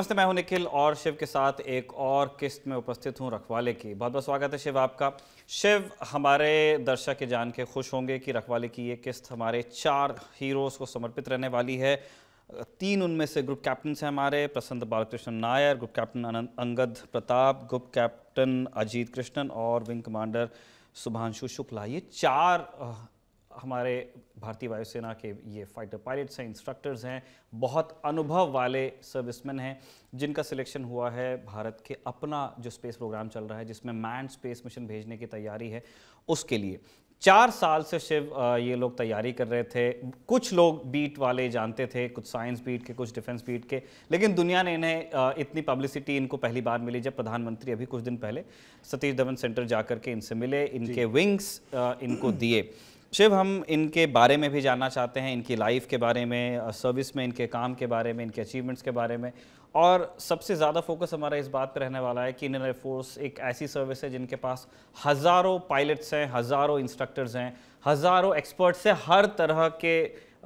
नमस्ते मैं हूं निखिल और शिव के साथ एक और किस्त में उपस्थित हूं रखवाले की बहुत बहुत स्वागत है शिव आपका शिव हमारे दर्शक के जान के खुश होंगे कि रखवाले की ये किस्त हमारे चार हीरोज़ को समर्पित रहने वाली है तीन उनमें से ग्रुप कैप्टन हैं हमारे Prasanna Balakrishna Nair group captain Angad Pratap group captain Ajit Krishnan और विंग कमांडर सुभांशु शुक्ला ये चार हमारे भारतीय वायुसेना के ये फाइटर पायलट्स हैं इंस्ट्रक्टर्स हैं बहुत अनुभव वाले सर्विसमैन हैं जिनका सिलेक्शन हुआ है भारत के अपना जो स्पेस प्रोग्राम चल रहा है जिसमें मैन स्पेस मिशन भेजने की तैयारी है उसके लिए चार साल से शिव ये लोग तैयारी कर रहे थे कुछ लोग बीट वाले जानते थे कुछ साइंस बीट के कुछ डिफेंस बीट के लेकिन दुनिया ने इन्हें इतनी पब्लिसिटी इनको पहली बार मिली जब प्रधानमंत्री अभी कुछ दिन पहले सतीश धवन सेंटर जाकर के इनसे मिले इनके विंग्स इनको दिए शिव हम इनके बारे में भी जानना चाहते हैं इनकी लाइफ के बारे में सर्विस में इनके काम के बारे में इनके अचीवमेंट्स के बारे में और सबसे ज़्यादा फोकस हमारा इस बात पर रहने वाला है कि इंडियन एयरफोर्स एक ऐसी सर्विस है जिनके पास हज़ारों पायलट्स हैं हज़ारों इंस्ट्रक्टर्स हैं हज़ारों एक्सपर्ट्स हैं हर तरह के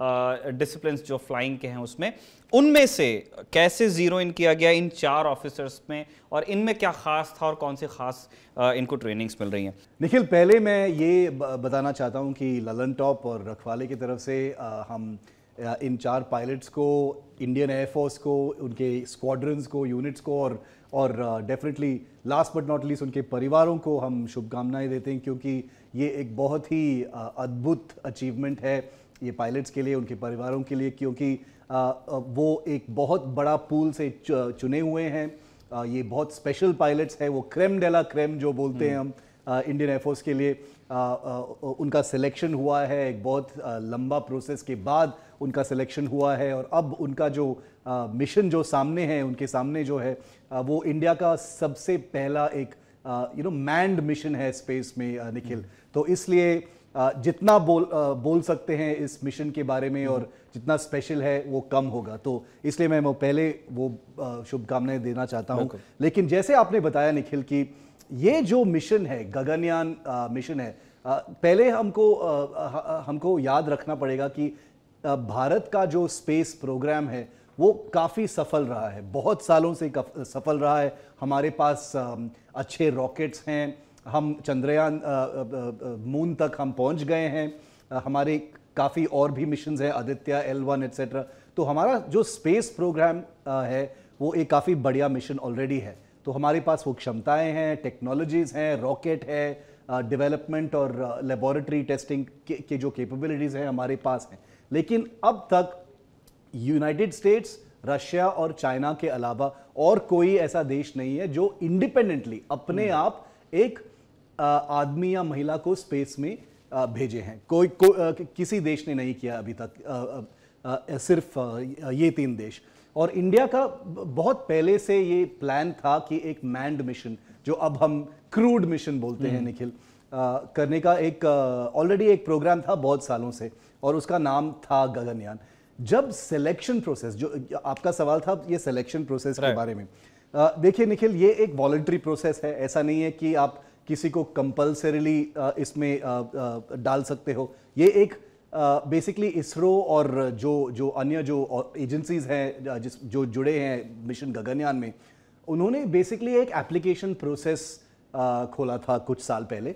डिसिप्लिन जो फ्लाइंग के हैं उसमें उनमें से कैसे ज़ीरो इन किया गया इन चार ऑफिसर्स में और इनमें क्या ख़ास था और कौन से ख़ास इनको ट्रेनिंग्स मिल रही हैं निखिल पहले मैं ये बताना चाहता हूँ कि ललन टॉप और रखवाले की तरफ से हम इन चार पायलट्स को इंडियन एयरफोर्स को उनके स्क्वाड्रंस को यूनिट्स को और और definitely last but not least उनके परिवारों को हम शुभकामनाएं देते हैं क्योंकि ये एक बहुत ही अद्भुत अचीवमेंट है ये पायलट्स के लिए उनके परिवारों के लिए क्योंकि वो एक बहुत बड़ा पूल से चुने हुए हैं ये बहुत स्पेशल पायलट्स हैं वो क्रेम डेला क्रेम जो बोलते हैं हम्म। हम इंडियन एयरफोर्स के लिए उनका सिलेक्शन हुआ है एक बहुत लंबा प्रोसेस के बाद उनका सिलेक्शन हुआ है और अब उनका जो मिशन जो सामने है उनके सामने जो है वो इंडिया का सबसे पहला एक यू नो मैंड मिशन है स्पेस में निखिल हम्म। तो इसलिए जितना बोल बोल सकते हैं इस मिशन के बारे में और जितना स्पेशल है वो कम होगा तो इसलिए मैं पहले वो शुभकामनाएं देना चाहता हूँ लेकिन जैसे आपने बताया निखिल कि ये जो मिशन है गगनयान मिशन है पहले हमको हमको याद रखना पड़ेगा कि भारत का जो स्पेस प्रोग्राम है वो काफ़ी सफल रहा है बहुत सालों से सफल रहा है हमारे पास अच्छे रॉकेट्स हैं हम चंद्रयान मून तक हम पहुंच गए हैं हमारे काफ़ी और भी मिशन हैं आदित्य एल वन एट्सेट्रा तो हमारा जो स्पेस प्रोग्राम है वो एक काफ़ी बढ़िया मिशन ऑलरेडी है तो हमारे पास वो क्षमताएं हैं टेक्नोलॉजीज़ हैं रॉकेट है डेवलपमेंट और लेबोरेटरी टेस्टिंग के, के जो कैपेबिलिटीज़ हैं हमारे पास हैं लेकिन अब तक यूनाइटेड स्टेट्स रशिया और चाइना के अलावा और कोई ऐसा देश नहीं है जो इंडिपेंडेंटली अपने हम्म। आप एक आदमी या महिला को स्पेस में भेजे हैं कोई को, किसी देश ने नहीं किया अभी तक सिर्फ ये तीन देश और इंडिया का बहुत पहले से ये प्लान था कि एक मैंड मिशन जो अब हम क्रूड मिशन बोलते हैं हम्म। निखिल करने का एक ऑलरेडी एक प्रोग्राम था बहुत सालों से और उसका नाम था गगनयान जब सिलेक्शन प्रोसेस जो आपका सवाल था ये सिलेक्शन प्रोसेस के बारे में देखिए निखिल ये एक वॉलंटरी प्रोसेस है ऐसा नहीं है कि आप किसी को कंपल्सरीली इसमें डाल सकते हो ये एक बेसिकली इसरो और जो जो अन्य जो एजेंसीज हैं जिस जो जुड़े हैं मिशन गगनयान में उन्होंने बेसिकली एक एप्लीकेशन प्रोसेस खोला था कुछ साल पहले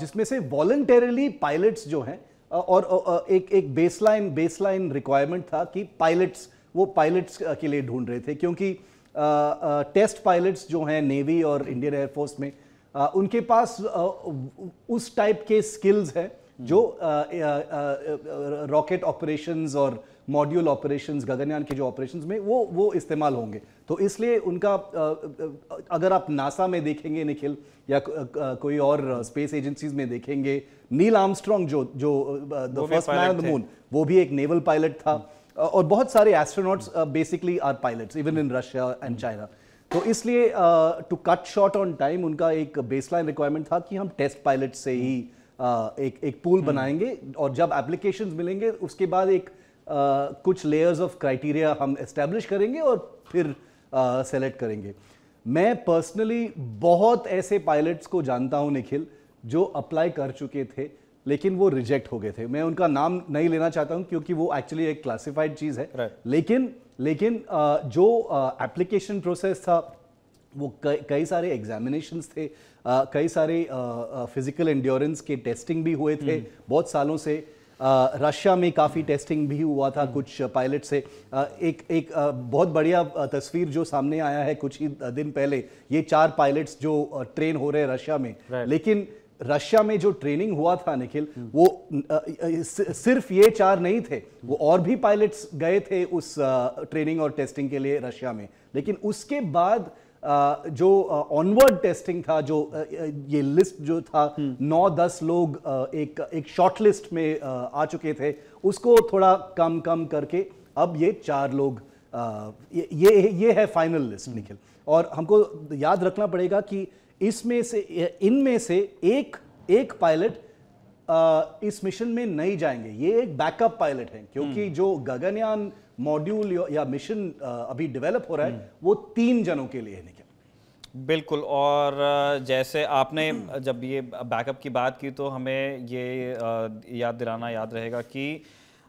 जिसमें से वॉल्टरली पायलट्स जो हैं और एक एक बेसलाइन बेसलाइन रिक्वायरमेंट था कि पायलट्स वो पायलट्स के लिए ढूंढ रहे थे क्योंकि टेस्ट पायलट्स जो हैं नेवी और इंडियन एयरफोर्स में उनके पास उस टाइप के स्किल्स हैं जो रॉकेट ऑपरेशंस और मॉड्यूल ऑपरेशंस गगनयान के जो ऑपरेशंस में वो वो इस्तेमाल होंगे तो इसलिए उनका अगर आप नासा में देखेंगे निखिल या कोई और स्पेस एजेंसीज में देखेंगे नील आर्मस्ट्रॉन्ग जो जो the first man on the moon वो भी एक नेवल पायलट था हम्म। और बहुत सारे astronauts basically are pilots even in Russia and China तो इसलिए to cut short on time उनका एक बेसलाइन रिक्वायरमेंट था कि हम टेस्ट पायलट से ही एक एक पूल हम्म। बनाएंगे और जब एप्लीकेशन मिलेंगे उसके बाद एक कुछ लेयर्स ऑफ क्राइटेरिया हम इस्टेब्लिश करेंगे और फिर सेलेक्ट करेंगे मैं पर्सनली बहुत ऐसे पायलट्स को जानता हूं निखिल जो अप्लाई कर चुके थे लेकिन वो रिजेक्ट हो गए थे मैं उनका नाम नहीं लेना चाहता हूँ क्योंकि वो एक्चुअली एक क्लासिफाइड चीज़ है right. लेकिन लेकिन जो एप्लीकेशन प्रोसेस था वो कई सारे एग्जामिनेशंस थे कई सारे फिजिकल इंड्योरेंस के टेस्टिंग भी हुए थे हम्म। बहुत सालों से रशिया में काफ़ी टेस्टिंग भी हुआ था हम्म। कुछ पायलट से एक एक बहुत बढ़िया तस्वीर जो सामने आया है कुछ ही दिन पहले ये चार पायलट्स जो ट्रेन हो रहे हैं रशिया में लेकिन रशिया में जो ट्रेनिंग हुआ था निखिल वो सिर्फ ये चार नहीं थे वो और भी पायलट्स गए थे उस ट्रेनिंग और टेस्टिंग के लिए रशिया में लेकिन उसके बाद जो ऑनवर्ड टेस्टिंग था जो ये लिस्ट जो था नौ दस लोग एक एक शॉर्ट लिस्ट में आ चुके थे उसको थोड़ा कम कम करके अब ये चार लोग ये ये, ये है फाइनल लिस्ट निखिल और हमको याद रखना पड़ेगा कि इसमें से इनमें से एक एक पायलट इस मिशन में नहीं जाएंगे ये एक बैकअप पायलट है क्योंकि हम्म। जो गगनयान मॉड्यूल या मिशन अभी डेवलप हो रहा है हम्म। वो तीन जनों के लिए है निकल बिल्कुल और जैसे आपने जब ये बैकअप की बात की तो हमें ये याद दिलाना याद रहेगा कि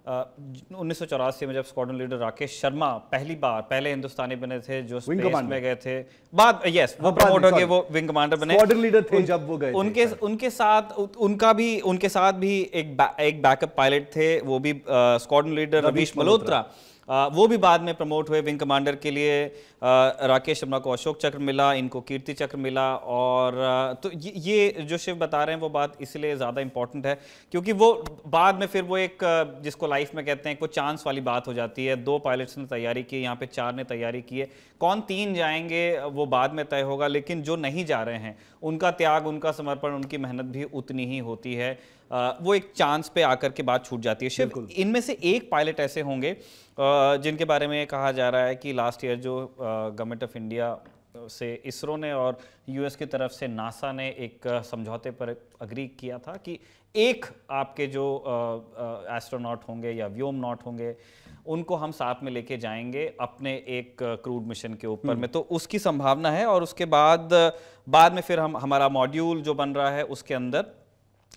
उन्नीस में जब स्क्वाडन लीडर राकेश शर्मा पहली बार पहले हिंदुस्तानी बने थे जो स्पेस में गए थे बाद यस वो प्रमोट हो गए वो विंग कमांडर बने लीडर थे उन, जब वो गए उनके उनके साथ उनका भी उनके साथ भी एक बा, एक बैकअप पायलट थे वो भी स्क्वाडन लीडर रवीश मल्होत्रा वो भी बाद में प्रमोट हुए विंग कमांडर के लिए राकेश शर्मा को अशोक चक्र मिला इनको कीर्ति चक्र मिला और तो ये जो शिव बता रहे हैं वो बात इसलिए ज़्यादा इंपॉर्टेंट है क्योंकि वो बाद में फिर वो एक जिसको लाइफ में कहते हैं वो चांस वाली बात हो जाती है दो पायलट्स ने तैयारी की यहाँ पे चार ने तैयारी की है कौन तीन जाएंगे वो बाद में तय होगा लेकिन जो नहीं जा रहे हैं उनका त्याग उनका समर्पण उनकी मेहनत भी उतनी ही होती है वो एक चांस पे आकर के बात छूट जाती है शिव इनमें से एक पायलट ऐसे होंगे जिनके बारे में कहा जा रहा है कि लास्ट ईयर जो गवर्नमेंट ऑफ इंडिया से इसरो ने और यूएस की तरफ से नासा ने एक समझौते पर अग्री किया था कि एक आपके जो एस्ट्रोनॉट होंगे या व्योम नॉट होंगे उनको हम साथ में लेके जाएंगे अपने एक क्रूड मिशन के ऊपर में हम्म। तो उसकी संभावना है और उसके बाद बाद में फिर हम हमारा मॉड्यूल जो बन रहा है उसके अंदर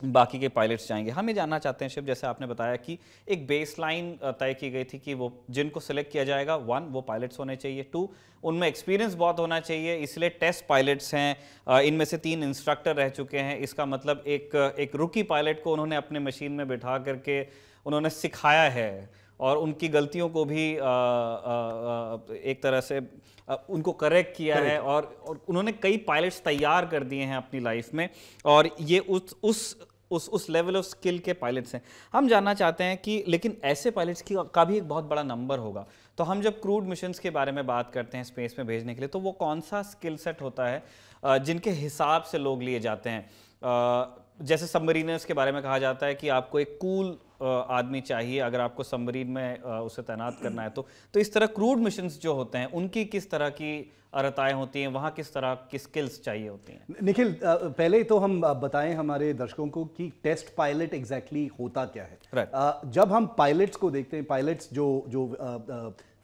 बाकी के पायलट्स जाएंगे हम ये जानना चाहते हैं शिव जैसे आपने बताया कि एक बेसलाइन तय की गई थी कि वो जिनको सिलेक्ट किया जाएगा वन वो पायलट्स होने चाहिए टू उनमें एक्सपीरियंस बहुत होना चाहिए इसलिए टेस्ट पायलट्स हैं इनमें से तीन इंस्ट्रक्टर रह चुके हैं इसका मतलब एक एक रुकी पायलट को उन्होंने अपने मशीन में बिठा करके उन्होंने सिखाया है और उनकी गलतियों को भी आ, आ, आ, एक तरह से आ, उनको करेक्ट किया है और, और उन्होंने कई पायलट्स तैयार कर दिए हैं अपनी लाइफ में और ये उस उस उस उस लेवल ऑफ स्किल के पायलट्स हैं हम जानना चाहते हैं कि लेकिन ऐसे पायलट्स की का भी एक बहुत बड़ा नंबर होगा तो हम जब क्रूड मिशन के बारे में बात करते हैं स्पेस में भेजने के लिए तो वो कौन सा स्किल सेट होता है जिनके हिसाब से लोग लिए जाते हैं जैसे सबमरीनर्स के बारे में कहा जाता है कि आपको एक कूल आदमी चाहिए अगर आपको सबमरीन में उसे तैनात करना है तो तो इस तरह क्रूड मिशन जो होते हैं उनकी किस तरह की अरताएँ होती हैं वहाँ किस तरह की स्किल्स चाहिए होती हैं निखिल पहले तो हम बताएं हमारे दर्शकों को कि टेस्ट पायलट एग्जैक्टली exactly होता क्या है right. जब हम पायलट्स को देखते हैं पायलट्स जो जो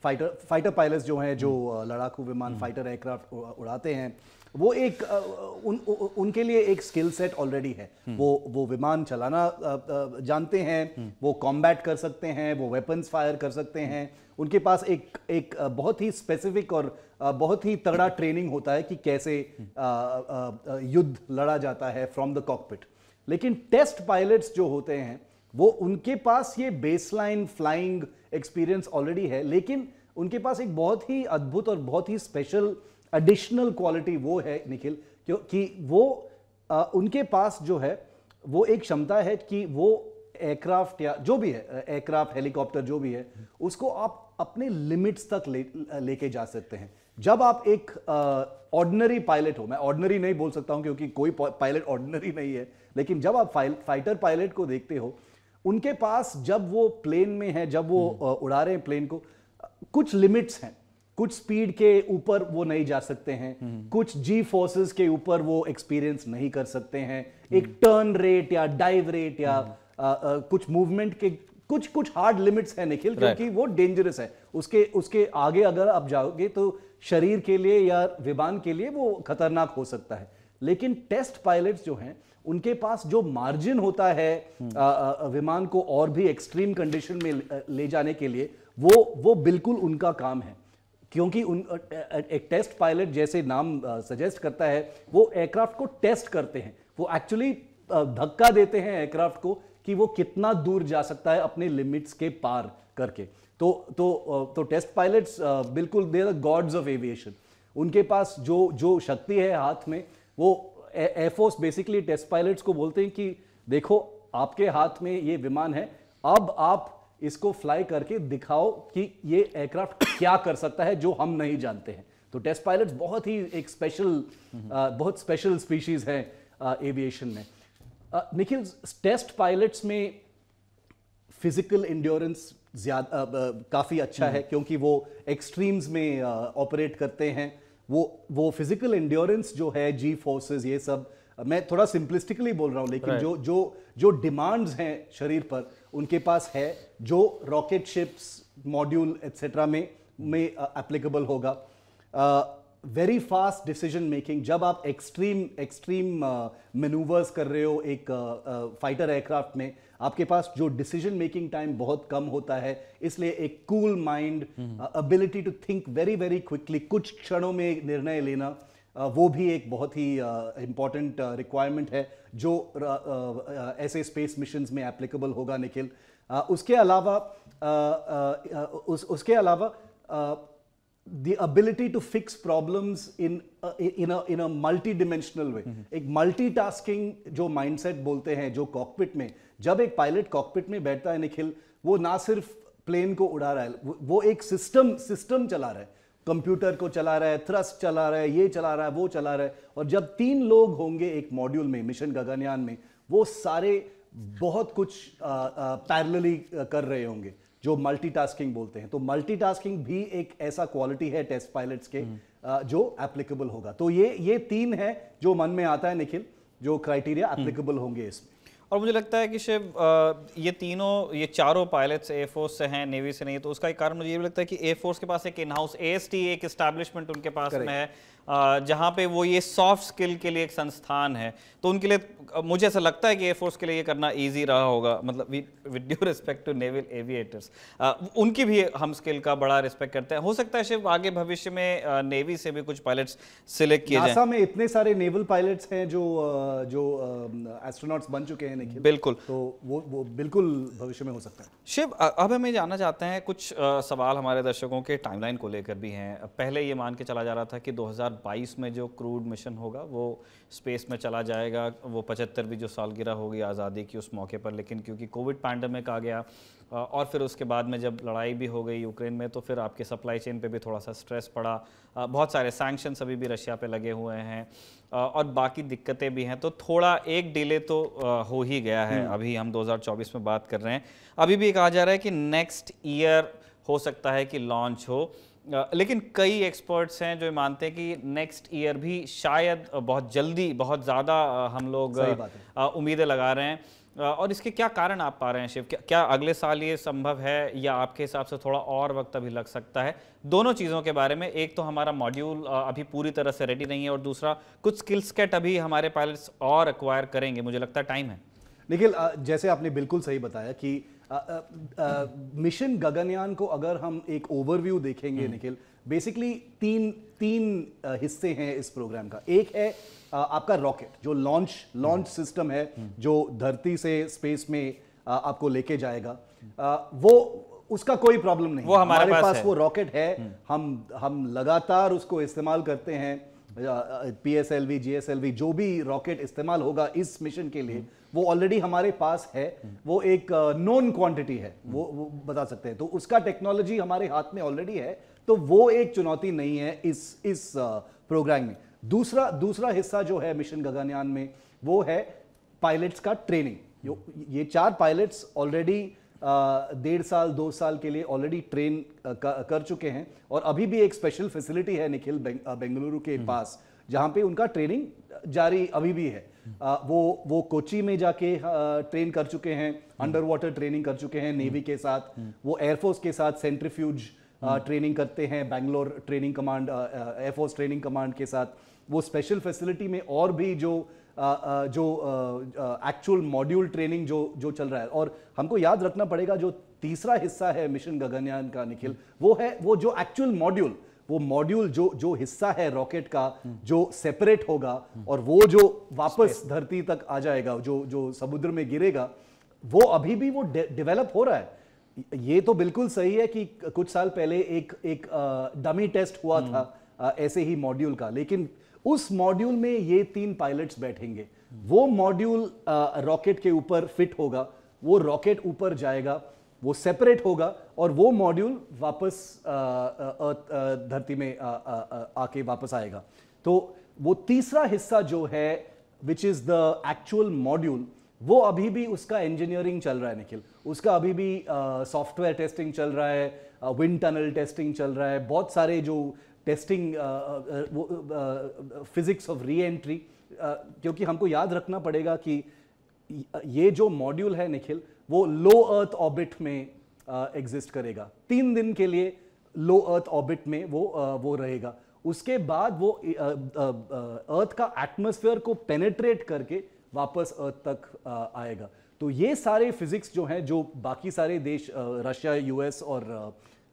फाइटर फाइटर पायलट्स जो हैं जो लड़ाकू विमान फाइटर हम्म। एयरक्राफ्ट उड़ाते हैं वो एक उन, उनके लिए एक स्किल सेट ऑलरेडी है हम्म। वो वो विमान चलाना जानते हैं हम्म। वो कॉम्बैट कर सकते हैं वो वेपन्स फायर कर सकते हैं उनके पास एक एक बहुत ही स्पेसिफिक और बहुत ही तगड़ा ट्रेनिंग होता है कि कैसे हम्म। युद्ध लड़ा जाता है फ्रॉम द कॉकपिट लेकिन टेस्ट पायलट्स जो होते हैं वो उनके पास ये बेसलाइन फ्लाइंग एक्सपीरियंस ऑलरेडी है लेकिन उनके पास एक बहुत ही अद्भुत और बहुत ही स्पेशल एडिशनल क्वालिटी वो है निखिल क्योंकि वो आ, उनके पास जो है वो एक क्षमता है कि वो एयरक्राफ्ट या जो भी है एयरक्राफ्ट हेलीकॉप्टर जो भी है उसको आप अपने लिमिट्स तक ले लेके जा सकते हैं जब आप एक ऑर्डनरी पायलट हो मैं ऑर्डनरी नहीं बोल सकता हूं क्योंकि कोई पायलट ऑर्डनरी नहीं है लेकिन जब आप फाइटर पायलट को देखते हो उनके पास जब वो प्लेन में है जब वो हम्म। उड़ा रहे हैं प्लेन को कुछ लिमिट्स हैं कुछ स्पीड के ऊपर वो नहीं जा सकते हैं कुछ जी फोर्सेस के ऊपर वो एक्सपीरियंस नहीं कर सकते हैं एक टर्न रेट या डाइव रेट या आ, आ, कुछ मूवमेंट के कुछ कुछ हार्ड लिमिट्स हैं निखिल क्योंकि वो डेंजरस है उसके उसके आगे अगर आप जाओगे तो शरीर के लिए या विमान के लिए वो खतरनाक हो सकता है लेकिन टेस्ट पायलट्स जो हैं उनके पास जो मार्जिन होता है आ, आ, विमान को और भी एक्सट्रीम कंडीशन में ले जाने के लिए वो वो बिल्कुल उनका काम है क्योंकि उन एक टेस्ट पायलट जैसे नाम सजेस्ट करता है वो एयरक्राफ्ट को टेस्ट करते हैं वो एक्चुअली धक्का देते हैं एयरक्राफ्ट को कि वो कितना दूर जा सकता है अपने लिमिट्स के पार करके तो तो तो टेस्ट पायलट्स बिल्कुल they are gods of aviation उनके पास जो जो शक्ति है हाथ में वो एयरफोर्स बेसिकली टेस्ट पायलट्स को बोलते हैं कि देखो आपके हाथ में ये विमान है अब आप इसको फ्लाई करके दिखाओ कि ये एयरक्राफ्ट क्या कर सकता है जो हम नहीं जानते हैं तो टेस्ट पायलट बहुत ही एक स्पेशल हम्म। uh, बहुत स्पेशल स्पीशीज हैं एविएशन uh, में uh, निखिल टेस्ट पायलट्स में फिजिकल इंड्योरेंस ज्यादा काफ़ी अच्छा है हम्म। क्योंकि वो एक्सट्रीम्स में ऑपरेट करते हैं वो वो फिजिकल इंड्योरेंस जो है जी फोर्सेस ये सब मैं थोड़ा सिंपलिस्टिकली बोल रहा हूँ लेकिन right. जो जो जो डिमांड्स हैं शरीर पर उनके पास है जो रॉकेट शिप्स मॉड्यूल एट्सेट्रा में में एप्लीकेबल uh, होगा वेरी फास्ट डिसीजन मेकिंग जब आप एक्सट्रीम एक्सट्रीम मेनूवर्स कर रहे हो एक फाइटर uh, एयरक्राफ्ट uh, में आपके पास जो डिसीजन मेकिंग टाइम बहुत कम होता है इसलिए एक cool mind ability to think very very quickly कुछ क्षणों में निर्णय लेना वो भी एक बहुत ही इम्पॉर्टेंट रिक्वायरमेंट है जो ऐसे स्पेस मिशन में एप्लीकेबल होगा निखिल उसके अलावा उस, उसके अलावा the ability to fix problems in uh, in a in a multi-dimensional way mm-hmm. ek multitasking jo mindset बोलते हैं जो कॉकपिट में जब एक पायलट कॉकपिट में बैठता है निखिल वो ना सिर्फ प्लेन को उड़ा रहा है wo ek system system chala raha hai computer को चला रहा है थ्रस्ट चला रहा है ये चला रहा है वो चला रहा है और जब तीन लोग होंगे एक मॉड्यूल में मिशन गगनयान में वो सारे बहुत कुछ पैरलली कर रहे होंगे जो मल्टीटास्किंग बोलते हैं तो मल्टीटास्किंग भी एक ऐसा क्वालिटी है टेस्ट पायलट्स के आ, हम्म। जो एप्लीकेबल होगा तो ये ये तीन है जो मन में आता है निखिल जो क्राइटेरिया हम्म। एप्लीकेबल होंगे इसमें और मुझे लगता है कि शिव ये तीनों ये चारों पायलट्स एयर फोर्स से हैं नेवी से नहीं तो उसका एक कारण मुझे ये भी लगता है कि एयर फोर्स के पास एक इन हाउस ए एक इस्टेब्लिशमेंट उनके पास में है जहाँ पे वो ये सॉफ्ट स्किल के लिए एक संस्थान है तो उनके लिए मुझे ऐसा लगता है कि एयरफोर्स के लिए ये करना इजी रहा होगा मतलब with due respect to naval aviators उनकी भी हम स्किल का बड़ा रिस्पेक्ट करते हैं हो सकता है शिव आगे भविष्य में नेवी से भी कुछ पायलट्स सिलेक्ट किए जाएं में इतने सारे नेवल पायलट्स हैं जो जो एस्ट्रोनॉट्स बन चुके हैं निखिल बिल्कुल तो वो वो बिल्कुल भविष्य में हो सकता है शिव अब हमें जानना चाहते हैं कुछ सवाल हमारे दर्शकों के टाइमलाइन को लेकर भी हैं पहले ये मान के चला जा रहा था कि दो 2022 में जो क्रूड मिशन होगा वो स्पेस में चला जाएगा वो पचहत्तरवीं जो सालगिरह होगी आज़ादी की उस मौके पर लेकिन क्योंकि कोविड पैंडमिक आ गया और फिर उसके बाद में जब लड़ाई भी हो गई यूक्रेन में तो फिर आपके सप्लाई चेन पे भी थोड़ा सा स्ट्रेस पड़ा बहुत सारे सैंक्शन अभी भी रशिया पे लगे हुए हैं और बाकी दिक्कतें भी हैं तो थोड़ा एक डिले तो हो ही गया है हम्म। अभी हम 2024 में बात कर रहे हैं अभी भी कहा जा रहा है कि नेक्स्ट ईयर हो सकता है कि लॉन्च हो लेकिन कई एक्सपर्ट्स हैं जो मानते हैं कि नेक्स्ट ईयर भी शायद बहुत जल्दी बहुत ज़्यादा हम लोग उम्मीदें लगा रहे हैं और इसके क्या कारण आप पा रहे हैं शिव क्या, अगले साल ये संभव है या आपके हिसाब से थोड़ा और वक्त अभी लग सकता है दोनों चीज़ों के बारे में एक तो हमारा मॉड्यूल अभी पूरी तरह से रेडी नहीं है और दूसरा कुछ स्किल्स कैट अभी हमारे पायलट्स और अक्वायर करेंगे मुझे लगता है टाइम है निखिल जैसे आपने बिल्कुल सही बताया कि मिशन गगनयान को अगर हम एक ओवरव्यू देखेंगे हम्म। निखिल बेसिकली तीन तीन हिस्से हैं इस प्रोग्राम का एक है आपका रॉकेट जो लॉन्च लॉन्च सिस्टम है हम्म। जो धरती से स्पेस में आपको लेके जाएगा वो उसका कोई प्रॉब्लम नहीं वो हमारे, हमारे पास, पास वो रॉकेट है हम्म। हम हम लगातार उसको इस्तेमाल करते हैं P S L V G S L V जो भी रॉकेट इस्तेमाल होगा इस मिशन के लिए वो ऑलरेडी हमारे पास है वो एक नॉन क्वांटिटी है वो, वो बता सकते हैं तो उसका टेक्नोलॉजी हमारे हाथ में ऑलरेडी है तो वो एक चुनौती नहीं है इस इस प्रोग्राम में दूसरा दूसरा हिस्सा जो है मिशन गगनयान में वो है पायलट्स का ट्रेनिंग ये चार पायलट्स ऑलरेडी डेढ़ साल दो साल के लिए ऑलरेडी ट्रेन कर चुके हैं और अभी भी एक स्पेशल फैसिलिटी है निखिल बेंगलुरु के हम्म। पास जहाँ पे उनका ट्रेनिंग जारी अभी भी है आ, वो वो कोची में जाके ट्रेन कर चुके हैं अंडर वाटर ट्रेनिंग कर चुके हैं नेवी हम्म। हम्म। के साथ वो एयरफोर्स के साथ सेंट्रीफ्यूज ट्रेनिंग करते हैं Bangalore training command air force training command के साथ वो स्पेशल फैसिलिटी में और भी जो जो एक्चुअल मॉड्यूल ट्रेनिंग जो जो चल रहा है और हमको याद रखना पड़ेगा जो तीसरा हिस्सा है मिशन गगनयान का निखिल वो है वो जो एक्चुअल मॉड्यूल वो मॉड्यूल जो जो हिस्सा है रॉकेट का जो सेपरेट होगा और वो जो वापस धरती तक आ जाएगा जो जो समुद्र में गिरेगा वो अभी भी वो डेवलप हो रहा है ये तो बिल्कुल सही है कि कुछ साल पहले एक एक डमी टेस्ट हुआ हम्म। था ऐसे ही मॉड्यूल का लेकिन उस मॉड्यूल में ये तीन पायलट्स बैठेंगे वो मॉड्यूल रॉकेट के ऊपर फिट होगा वो रॉकेट ऊपर जाएगा वो सेपरेट होगा और वो मॉड्यूल वापस धरती में आ, आ, आ, आके वापस आएगा तो वो तीसरा हिस्सा जो है which is the actual module वो अभी भी उसका इंजीनियरिंग चल रहा है निखिल उसका अभी भी सॉफ्टवेयर टेस्टिंग चल रहा है विंड टनल टेस्टिंग चल रहा है बहुत सारे जो testing physics of reentry क्योंकि हमको याद रखना पड़ेगा कि ये जो मॉड्यूल है निखिल वो लो अर्थ ऑबिट में एग्जिस्ट uh, करेगा तीन दिन के लिए लो अर्थ ऑबिट में वो uh, वो रहेगा उसके बाद वो अर्थ uh, uh, uh, का एटमोस्फेयर को पेनेट्रेट करके वापस अर्थ तक uh, आएगा तो ये सारे फिजिक्स जो हैं जो बाकी सारे देश रशिया यूएस और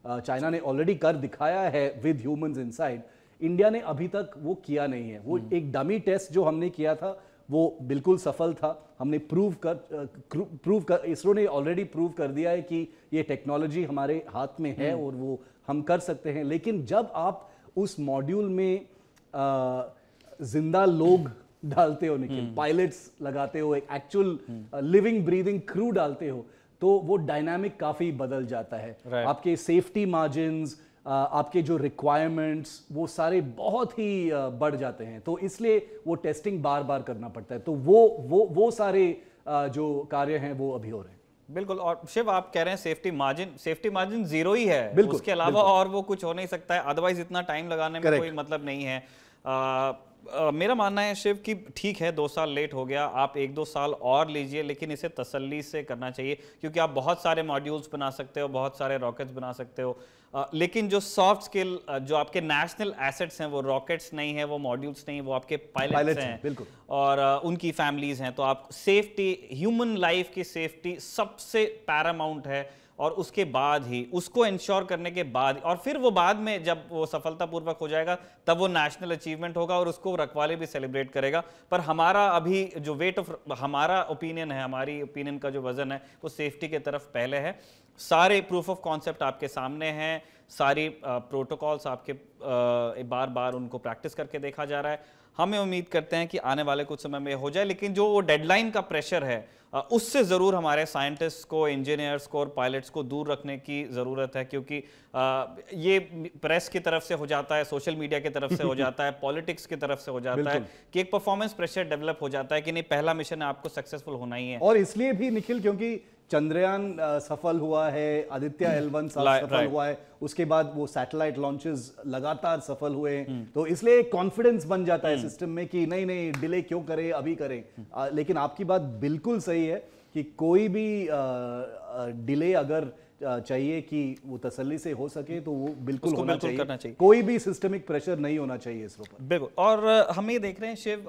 चाइना ने ऑलरेडी कर दिखाया है विद ह्यूमंस इनसाइड इंडिया ने अभी तक वो किया नहीं है वो हम्म। एक डमी टेस्ट जो हमने किया था वो बिल्कुल सफल था हमने प्रूव कर प्रूव कर इसरो ने ऑलरेडी प्रूव कर दिया है कि ये टेक्नोलॉजी हमारे हाथ में है हम्म। और वो हम कर सकते हैं लेकिन जब आप उस मॉड्यूल में जिंदा लोग डालते हो निकल पायलट्स हम्म। लगाते हो एक एक्चुअल लिविंग ब्रीदिंग क्रू डालते हो तो वो डायनामिक काफ़ी बदल जाता है right. आपके सेफ्टी मार्जिन आपके जो रिक्वायरमेंट्स वो सारे बहुत ही बढ़ जाते हैं तो इसलिए वो टेस्टिंग बार बार करना पड़ता है तो वो वो वो सारे जो कार्य हैं वो अभी हो रहे हैं बिल्कुल और शिव आप कह रहे हैं safety margin safety margin zero ही है बिल्कुल उसके अलावा बिल्कुल। और वो कुछ हो नहीं सकता है अदरवाइज इतना टाइम लगाने में Correct. कोई मतलब नहीं है मेरा मानना है शिव कि ठीक है दो साल लेट हो गया आप एक दो साल और लीजिए लेकिन इसे तसल्ली से करना चाहिए क्योंकि आप बहुत सारे मॉड्यूल्स बना सकते हो बहुत सारे रॉकेट्स बना सकते हो आ, लेकिन जो सॉफ्ट स्किल जो आपके नेशनल एसेट्स हैं वो रॉकेट्स नहीं है वो मॉड्यूल्स नहीं वो आपके पायलट्स हैं बिल्कुल और आ, उनकी फैमिलीज हैं तो आप सेफ्टी ह्यूमन लाइफ की सेफ्टी सबसे पैरामाउंट है और उसके बाद ही उसको इंश्योर करने के बाद और फिर वो बाद में जब वो सफलतापूर्वक हो जाएगा तब वो नेशनल अचीवमेंट होगा और उसको रखवाले भी सेलिब्रेट करेगा पर हमारा अभी जो वेट ऑफ हमारा ओपिनियन है हमारी ओपिनियन का जो वजन है वो सेफ्टी की तरफ पहले है सारे प्रूफ ऑफ कॉन्सेप्ट आपके सामने हैं सारी प्रोटोकॉल्स आपके आ, बार बार उनको प्रैक्टिस करके देखा जा रहा है हमें उम्मीद करते हैं कि आने वाले कुछ समय में हो जाए लेकिन जो डेडलाइन का प्रेशर है उससे ज़रूर हमारे साइंटिस्ट को इंजीनियर्स को और पायलट्स को दूर रखने की ज़रूरत है क्योंकि ये प्रेस की तरफ से हो जाता है सोशल मीडिया की तरफ से हो जाता है पॉलिटिक्स की तरफ से हो जाता है कि एक परफॉर्मेंस प्रेशर डेवलप हो जाता है कि नहीं पहला मिशन आपको सक्सेसफुल होना ही है और इसलिए भी निखिल क्योंकि चंद्रयान सफल हुआ है आदित्य एल hmm. वन सफल हुआ है उसके बाद वो सैटेलाइट लॉन्चेस लगातार सफल हुए hmm. तो इसलिए कॉन्फिडेंस बन जाता है सिस्टम hmm. में कि नहीं नहीं डिले क्यों करें अभी करें आ, लेकिन आपकी बात बिल्कुल सही है कि कोई भी आ, आ, डिले अगर चाहिए कि वो तसल्ली से हो सके तो वो बिल्कुल होना बिल्कुल चाहिए, करना चाहिए कोई भी सिस्टमिक प्रेशर नहीं होना चाहिए इसके ऊपर बिल्कुल और हम ये देख रहे हैं शिव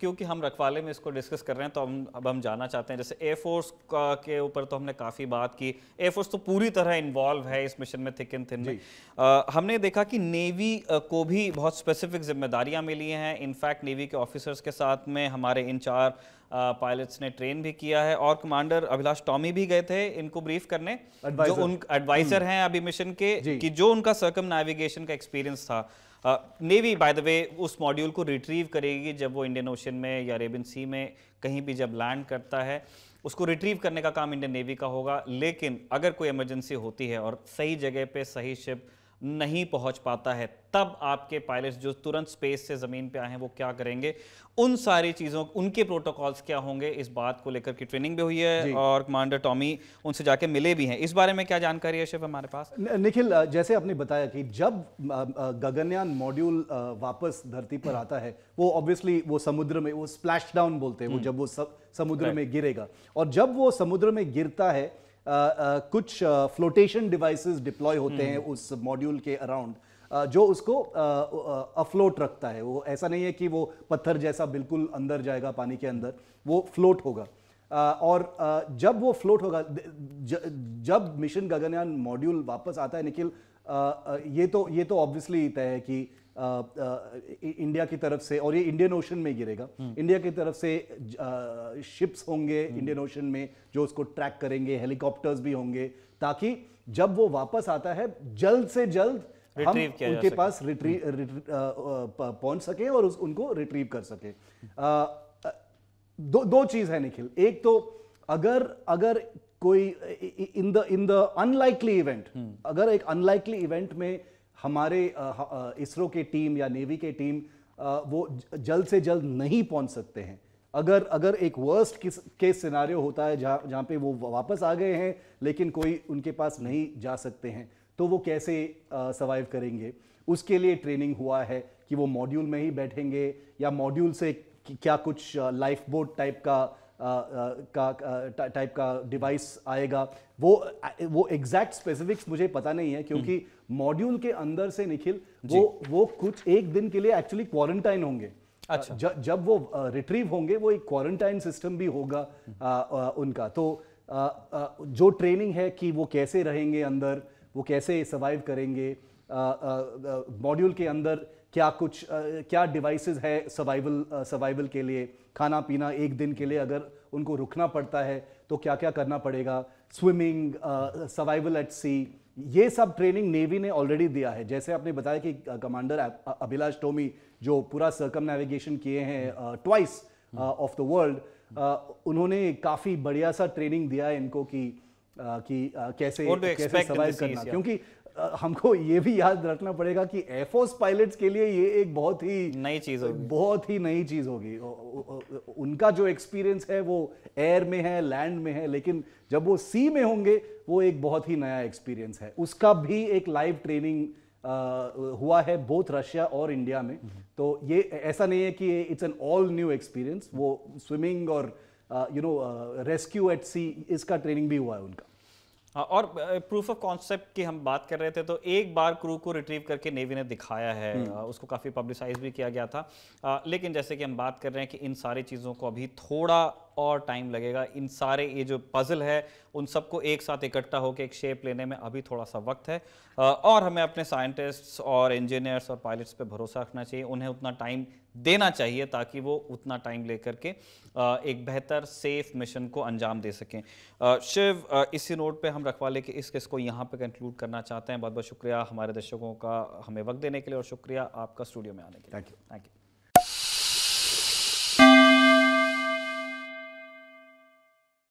क्योंकि हम रखवाले में इसको डिस्कस कर रहे हैं तो हम अब हम जाना चाहते हैं जैसे एयरफोर्स के ऊपर तो हमने काफ़ी बात की एयरफोर्स तो पूरी तरह इन्वॉल्व है इस मिशन में थिक एंड थिन में हमने देखा कि नेवी को भी बहुत स्पेसिफिक जिम्मेदारियां मिली हैं इनफैक्ट नेवी के ऑफिसर्स के साथ में हमारे इन चार पायलट्स ने ट्रेन भी किया है और कमांडर अभिलाष टॉमी भी गए थे इनको ब्रीफ करने जो उन एडवाइजर हम्म। हैं अभी मिशन के कि जो उनका सर्कम नेविगेशन का एक्सपीरियंस था नेवी बाय द वे उस मॉड्यूल को रिट्रीव करेगी जब वो इंडियन ओशन में या अरेबियन सी में कहीं भी जब लैंड करता है उसको रिट्रीव करने का काम इंडियन नेवी का होगा लेकिन अगर कोई इमरजेंसी होती है और सही जगह पे सही शिप नहीं पहुंच पाता है तब आपके पायलट्स जो तुरंत स्पेस से ज़मीन पे आए हैं वो क्या करेंगे उन सारी चीज़ों उनके प्रोटोकॉल्स क्या होंगे इस बात को लेकर की ट्रेनिंग भी हुई है और कमांडर टॉमी उनसे जाके मिले भी हैं इस बारे में क्या जानकारी है शिव हमारे पास निखिल जैसे आपने बताया कि जब गगनयान मॉड्यूल वापस धरती पर आता है वो ऑब्वियसली वो समुद्र में वो स्प्लैश डाउन बोलते हैं वो हम्म। जब वो समुद्र में गिरेगा और जब वो समुद्र में गिरता है कुछ फ्लोटेशन डिवाइसेस डिप्लॉय होते हैं हम्म। उस मॉड्यूल के अराउंड जो उसको अफ्लोट रखता है वो ऐसा नहीं है कि वो पत्थर जैसा बिल्कुल अंदर जाएगा पानी के अंदर वो फ्लोट होगा और जब वो फ्लोट होगा जब मिशन गगनयान मॉड्यूल वापस आता है निखिल ये तो ये तो ऑब्वियसली तय है कि आ, आ, इंडिया की तरफ से और ये इंडियन ओशन में गिरेगा इंडिया हम्म। की तरफ से आ, शिप्स होंगे इंडियन हम्म। ओशन में जो उसको ट्रैक करेंगे हेलीकॉप्टर्स भी होंगे ताकि जब वो वापस आता है जल्द से जल्द हम उनके पास हम्म। रिट्री पहुंच सके और उस, उनको रिट्रीव कर सके दो दो चीज है निखिल एक तो अगर अगर कोई in the in the unlikely event hmm. अगर एक अनलाइकली इवेंट में हमारे इसरो के टीम या नेवी के टीम वो जल्द से जल्द नहीं पहुंच सकते हैं अगर अगर एक वर्स्ट केस सिनारियो होता है जहाँ जहाँ पे वो वापस आ गए हैं लेकिन कोई उनके पास नहीं जा सकते हैं तो वो कैसे सर्वाइव करेंगे उसके लिए ट्रेनिंग हुआ है कि वो मॉड्यूल में ही बैठेंगे या मॉड्यूल से क्या कुछ लाइफ बोट टाइप का का टाइप का डिवाइस आएगा वो वो एग्जैक्ट स्पेसिफिक्स मुझे पता नहीं है क्योंकि मॉड्यूल हम्म। के अंदर से निखिल वो वो कुछ एक दिन के लिए एक्चुअली क्वारंटाइन होंगे अच्छा ज, जब वो रिट्रीव होंगे वो एक क्वारंटाइन सिस्टम भी होगा हम्म। आ, आ, उनका तो आ, आ, जो ट्रेनिंग है कि वो कैसे रहेंगे अंदर वो कैसे सर्वाइव करेंगे मॉड्यूल के अंदर क्या कुछ आ, क्या डिवाइसेस है सर्वाइवल सर्वाइवल के लिए खाना पीना एक दिन के लिए अगर उनको रुकना पड़ता है तो क्या क्या करना पड़ेगा स्विमिंग सर्वाइवल एट सी ये सब ट्रेनिंग नेवी ने ऑलरेडी दिया है जैसे आपने बताया कि कमांडर अभिलाष टोमी जो पूरा सर्कम नेविगेशन किए हैं ट्वाइस ऑफ द वर्ल्ड उन्होंने काफ़ी बढ़िया सा ट्रेनिंग दिया है इनको कि Uh, कि uh, कैसे कैसे सर्वाइव करना क्योंकि हमको ये भी याद रखना पड़ेगा कि एयरफोर्स पायलट्स के लिए ये एक बहुत ही नई चीज होगी बहुत ही नई चीज होगी उनका जो एक्सपीरियंस है वो एयर में है लैंड में है लेकिन जब वो सी में होंगे वो एक बहुत ही नया एक्सपीरियंस है उसका भी एक लाइव ट्रेनिंग हुआ है बोथ रशिया और इंडिया में हम्म। तो ये ऐसा नहीं है कि it's an all new experience वो स्विमिंग और you know rescue at sea इसका ट्रेनिंग भी हुआ है उनका हाँ, और प्रूफ ऑफ कॉन्सेप्ट की हम बात कर रहे थे तो एक बार क्रू को रिट्रीव करके नेवी ने दिखाया है हम्म। उसको काफ़ी पब्लिसाइज भी किया गया था लेकिन जैसे कि हम बात कर रहे हैं कि इन सारी चीज़ों को अभी थोड़ा और टाइम लगेगा इन सारे ये जो पज़ल है उन सबको एक साथ इकट्ठा होकर एक शेप लेने में अभी थोड़ा सा वक्त है और हमें अपने साइंटिस्ट्स और इंजीनियर्स और पायलट्स पे भरोसा रखना चाहिए उन्हें उतना टाइम देना चाहिए ताकि वो उतना टाइम लेकर के एक बेहतर सेफ मिशन को अंजाम दे सकें शिव इसी नोट पे हम रखवा लेके इस केस को यहाँ पे कंक्लूड करना चाहते हैं बहुत बहुत शुक्रिया हमारे दर्शकों का हमें वक्त देने के लिए और शुक्रिया आपका स्टूडियो में आने के लिए थैंक यू थैंक यू